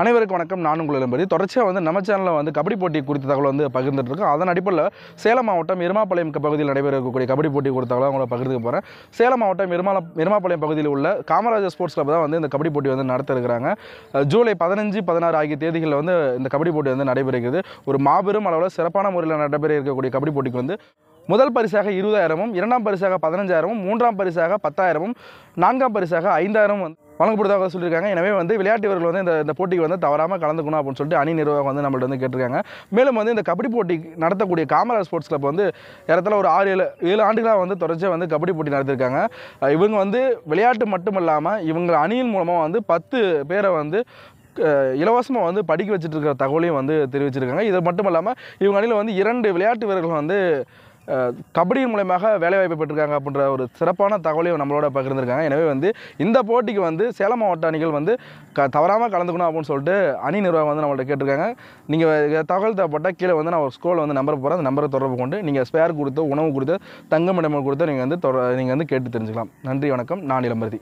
அனைவருக்கும் வணக்கம் நான் உங்கள் இளம்பதி தொடர்ச்சியாக வந்து நம்ம சேனலில் வந்து கபடி போட்டி குறித்த தகவல் வந்து பகிர்ந்துட்டு இருக்கும் அதன் அடிப்படையில் சேலம் மாவட்டம் இருமாப்பாளையம் பகுதியில் நடைபெற இருக்கக்கூடிய கபடி போட்டி குறித்த தகவலை உங்களை பகிர்ந்து போகிறேன் சேலம் மாவட்டம் இருமால இருமாப்பாளையம் பகுதியில் உள்ள காமராஜர் ஸ்போர்ட்ஸ் கிளப் தான் வந்து இந்த கபடி போட்டி வந்து நடத்த இருக்கிறாங்க ஜூலை பதினஞ்சு பதினாறு ஆகிய தேதிகளில் வந்து இந்த கபடி போட்டி வந்து நடைபெறுகிறது ஒரு மாபெரும் அளவில் சிறப்பான முறையில் நடைபெற இருக்கக்கூடிய கபடி போட்டிக்கு வந்து முதல் பரிசாக இருபதாயிரமும் இரண்டாம் பரிசாக பதினஞ்சாயிரமும் மூன்றாம் பரிசாக பத்தாயிரமும் நான்காம் பரிசாக ஐந்தாயிரமும் வந்து வழங்கப்படுவதாக சொல்லியிருக்காங்க எனவே வந்து விளையாட்டு வீரர்கள் வந்து இந்த இந்த போட்டிக்கு வந்து தவறாமல் கலந்துக்கணும் அப்படின்னு சொல்லிட்டு அணி நிர்வாகம் வந்து நம்மள்ட்ட வந்து கேட்டிருக்காங்க மேலும் வந்து இந்த கபடி போட்டி நடத்தக்கூடிய காமராஜ் ஸ்போர்ட்ஸ் கிளப் வந்து இடத்துல ஒரு ஆறு ஏழு ஏழு ஆண்டுகளாக வந்து தொடர்ச்சியாக வந்து கபடி போட்டி நடத்திருக்காங்க இவங்க வந்து விளையாட்டு மட்டும் இல்லாமல் இவங்க அணியின் மூலமாக வந்து பத்து பேரை வந்து இலவசமாக வந்து படிக்க வச்சுட்டு இருக்கிற தகவலையும் வந்து தெரிவிச்சிருக்காங்க இது மட்டும் இல்லாமல் இவங்க அணியில் வந்து இரண்டு விளையாட்டு வீரர்கள் வந்து கபடி மூலயமாக வேலைவாய்ப்பு பெற்றிருக்காங்க அப்படின்ற ஒரு சிறப்பான தகவலையும் நம்மளோட பகிர்ந்துருக்காங்க எனவே வந்து இந்த போட்டிக்கு வந்து சேலம் மாவட்ட அணிகள் வந்து க தவறாமல் கலந்துக்கணும் அப்படின்னு சொல்லிட்டு அணி நிர்வாகம் வந்து நம்மள்ட்ட கேட்டிருக்காங்க நீங்கள் தகவல் தேவைப்பட்டால் கீழே வந்து நான் ஒரு ஸ்கூலில் வந்து நம்பர் போகிறேன் அந்த நம்பரை தொடர்பு கொண்டு நீங்கள் ஸ்பேர் கொடுத்தோ உணவு கொடுத்தோ தங்கம் இடமும் கொடுத்தோ நீங்கள் வந்து நீங்கள் வந்து கேட்டு தெரிஞ்சுக்கலாம் நன்றி வணக்கம் நான் இளம்பருதி